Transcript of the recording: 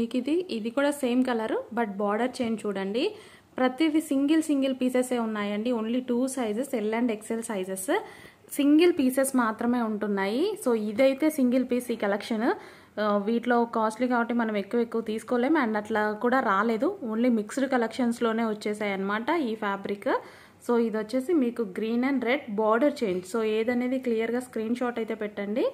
మీకు ఇది ఇది కూడా same colour but border change చూడండి ప్రతిది సింగిల్ సింగిల్ పీసెసే ఉన్నాయండి only two sizes L and XL sizes single pieces మాత్రమే ఉంటున్నాయి సో ఇదైతే సింగిల్ పీస్ ఈ కలెక్షన్ వీటిలో కాస్ట్లీ కాబట్టి మనం ఎక్కువ ఎక్కువ తీసుకోలేము అండ్ అట్లా కూడా రాలేదు ఓన్లీ మిక్స్డ్ కలెక్షన్స్లోనే వచ్చేసాయి అనమాట ఈ ఫ్యాబ్రిక్ సో ఇది వచ్చేసి మీకు green and red border change so ఏదనేది క్లియర్గా స్క్రీన్ షాట్ అయితే పెట్టండి